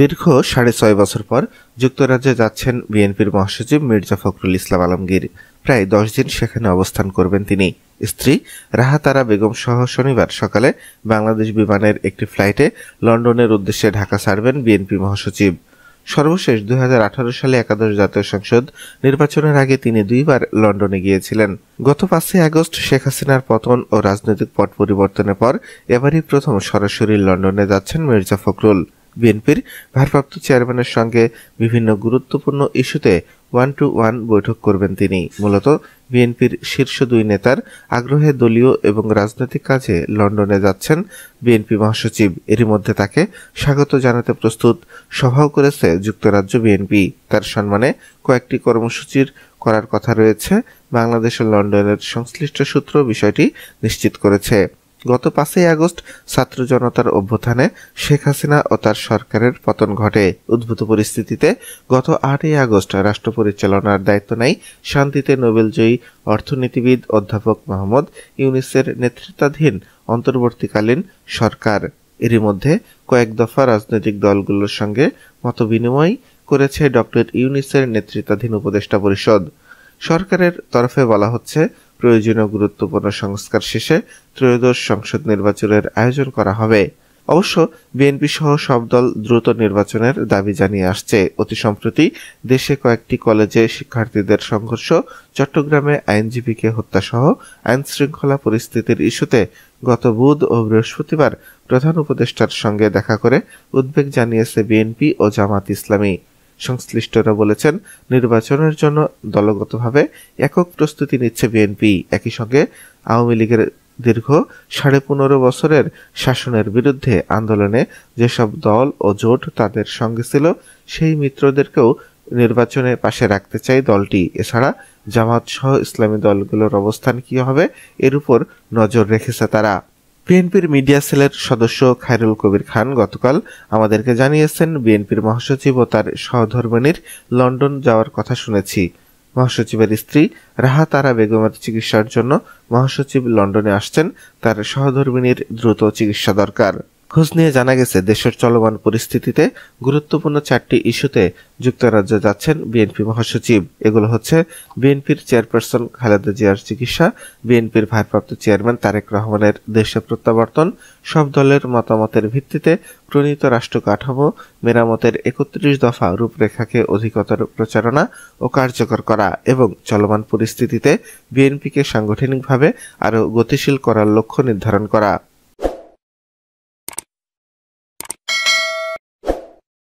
দীর্ঘ সাড়ে ছয় বছর পর যুক্তরাজ্যে যাচ্ছেন বিএনপির মহাসচিব মির্জা ফখরুল ইসলাম আলমগীর প্রায় দশ দিন সেখানে অবস্থান করবেন তিনি স্ত্রী রাহাতারা বেগম সহ শনিবার সকালে বাংলাদেশ বিমানের একটি ফ্লাইটে লন্ডনের উদ্দেশ্যে ঢাকা ছাড়বেন বিএনপি মহাসচিব সর্বশেষ দুই সালে একাদশ জাতীয় সংসদ নির্বাচনের আগে তিনি দুইবার লন্ডনে গিয়েছিলেন গত পাঁচই আগস্ট শেখ হাসিনার পতন ও রাজনৈতিক পট পরিবর্তনের পর এবারই প্রথম সরাসরি লন্ডনে যাচ্ছেন মির্জা ফখরুল বিএনপির ভারপ্রাপ্ত চেয়ারম্যানের সঙ্গে বিভিন্ন গুরুত্বপূর্ণ ইস্যুতে ওয়ান টু ওয়ান বৈঠক করবেন তিনি মূলত বিএনপির শীর্ষ দুই নেতার আগ্রহে দলীয় এবং রাজনৈতিক কাজে লন্ডনে যাচ্ছেন বিএনপি মহাসচিব এরই মধ্যে তাকে স্বাগত জানাতে প্রস্তুত সভাও করেছে যুক্তরাজ্য বিএনপি তার সম্মানে কয়েকটি কর্মসূচির করার কথা রয়েছে বাংলাদেশের লন্ডনের সংশ্লিষ্ট সূত্র বিষয়টি নিশ্চিত করেছে গত পাঁচই আগস্ট ছাত্র জনতার অভ্যুত্থানে শেখ হাসিনা ও তার সরকারের পতন ঘটে উদ্ভূত পরিস্থিতিতে গত আটই আগস্ট রাষ্ট্র পরিচালনার দায়িত্ব নেয় শান্তিতে নোবেলজয়ী অর্থনীতিবিদ অধ্যাপক মাহমুদ ইউনিসের নেতৃত্বাধীন অন্তর্বর্তীকালীন সরকার এরই মধ্যে কয়েক দফা রাজনৈতিক দলগুলোর সঙ্গে মতবিনিময় করেছে ডক্টর ইউনিসের নেতৃত্বাধীন উপদেষ্টা পরিষদ সরকারের তরফে বলা হচ্ছে প্রয়োজনীয় গুরুত্বপূর্ণ সংস্কার শেষে ত্রয়োদশ সংসদ নির্বাচনের আয়োজন করা হবে অবশ্য বিএনপি সহ সব দল দ্রুত নির্বাচনের দাবি জানিয়ে আসছে অতি সম্প্রতি দেশে কয়েকটি কলেজে শিক্ষার্থীদের সংঘর্ষ চট্টগ্রামে আইনজীবীকে হত্যাসহ আইন শৃঙ্খলা পরিস্থিতির ইস্যুতে গত বুধ ও বৃহস্পতিবার প্রধান উপদেষ্টার সঙ্গে দেখা করে উদ্বেগ জানিয়েছে বিএনপি ও জামাত ইসলামী সংশ্লিষ্টরা বলেছেন নির্বাচনের জন্য দলগতভাবে একক প্রস্তুতি নিচ্ছে বিএনপি একই সঙ্গে আওয়ামী লীগের দীর্ঘ সাড়ে পনেরো বছরের শাসনের বিরুদ্ধে আন্দোলনে যেসব দল ও জোট তাদের সঙ্গে ছিল সেই মিত্রদেরকেও নির্বাচনে পাশে রাখতে চাই দলটি এছাড়া জামাত সহ ইসলামী দলগুলোর অবস্থান কী হবে এর উপর নজর রেখেছে তারা বিএনপির মিডিয়া সেলের সদস্য খায়রুল কবির খান গতকাল আমাদেরকে জানিয়েছেন বিএনপির মহাসচিব ও তার সহধর্মিনীর লন্ডন যাওয়ার কথা শুনেছি মহাসচিবের স্ত্রী রাহা তারা বেগমের চিকিৎসার জন্য মহাসচিব লন্ডনে আসছেন তার সহধর্মিনীর দ্রুত চিকিৎসা দরকার খোঁজ নিয়ে জানা গেছে দেশের চলমান পরিস্থিতিতে গুরুত্বপূর্ণ চারটি ইস্যুতে যুক্তরাজ্য যাচ্ছেন বিএনপি মহাসচিব এগুলো হচ্ছে বিএনপির চেয়ারপারসন খালেদা জিয়ার চিকিৎসা বিএনপির ভারপ্রাপ্ত চেয়ারম্যান তারেক রহমানের দেশে প্রত্যাবর্তন সব দলের মতামতের ভিত্তিতে প্রণীত রাষ্ট্র কাঠামো মেরামতের একত্রিশ দফা রূপরেখাকে অধিকতর প্রচারণা ও কার্যকর করা এবং চলমান পরিস্থিতিতে বিএনপিকে সাংগঠনিকভাবে আরও গতিশীল করার লক্ষ্য নির্ধারণ করা